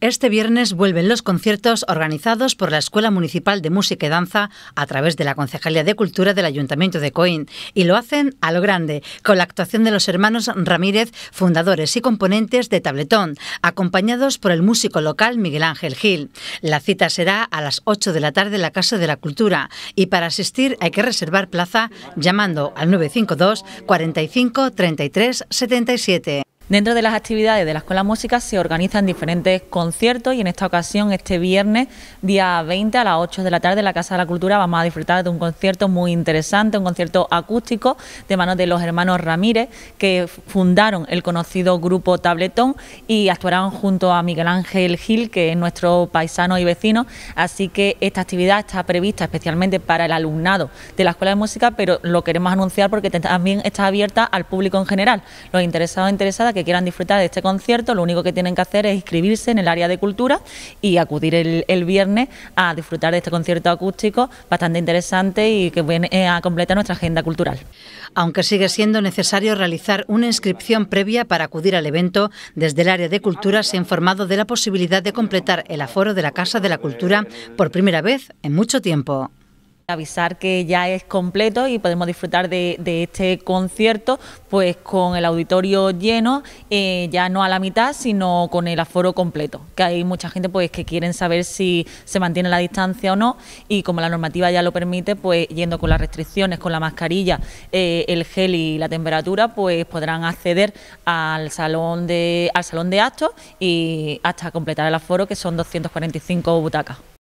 Este viernes vuelven los conciertos organizados por la Escuela Municipal de Música y Danza a través de la Concejalía de Cultura del Ayuntamiento de Coín y lo hacen a lo grande con la actuación de los hermanos Ramírez, fundadores y componentes de Tabletón, acompañados por el músico local Miguel Ángel Gil. La cita será a las 8 de la tarde en la Casa de la Cultura y para asistir hay que reservar plaza llamando al 952 45 33 77. Dentro de las actividades de la Escuela de Música se organizan diferentes conciertos y en esta ocasión, este viernes, día 20 a las 8 de la tarde, en la Casa de la Cultura vamos a disfrutar de un concierto muy interesante, un concierto acústico de manos de los hermanos Ramírez, que fundaron el conocido grupo Tabletón y actuarán junto a Miguel Ángel Gil, que es nuestro paisano y vecino. Así que esta actividad está prevista especialmente para el alumnado de la Escuela de Música, pero lo queremos anunciar porque también está abierta al público en general. Los interesados e interesadas que quieran disfrutar de este concierto, lo único que tienen que hacer es inscribirse en el área de cultura y acudir el, viernes a disfrutar de este concierto acústico bastante interesante y que viene eh, a completar nuestra agenda cultural. Aunque sigue siendo necesario realizar una inscripción previa para acudir al evento, desde el área de cultura se ha informado de la posibilidad de completar el aforo de la Casa de la Cultura por primera vez en mucho tiempo avisar que ya es completo y podemos disfrutar de, este concierto pues con el auditorio lleno eh, ya no a la mitad sino con el aforo completo que hay mucha gente pues que quieren saber si se mantiene la distancia o no y como la normativa ya lo permite pues yendo con las restricciones con la mascarilla eh, el gel y la temperatura pues podrán acceder al salón de al salón de actos y hasta completar el aforo que son 245 butacas